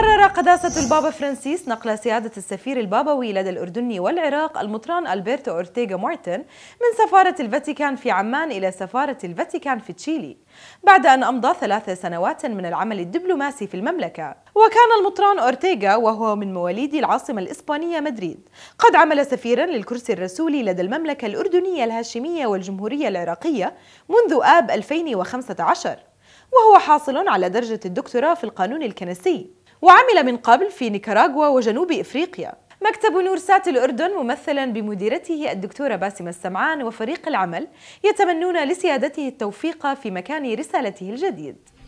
قرر قداسة البابا فرانسيس نقل سيادة السفير البابوي لدى الأردني والعراق المطران ألبرتو أورتيغا مورتن من سفارة الفاتيكان في عمان إلى سفارة الفاتيكان في تشيلي بعد أن أمضى ثلاث سنوات من العمل الدبلوماسي في المملكة وكان المطران أورتيغا وهو من مواليد العاصمة الإسبانية مدريد قد عمل سفيرا للكرسي الرسولي لدى المملكة الأردنية الهاشمية والجمهورية العراقية منذ آب 2015 وهو حاصل على درجة الدكتوراه في القانون الكنسي وعمل من قبل في نيكاراغوا وجنوب إفريقيا مكتب نورسات الأردن ممثلا بمديرته الدكتورة باسمة السمعان وفريق العمل يتمنون لسيادته التوفيق في مكان رسالته الجديد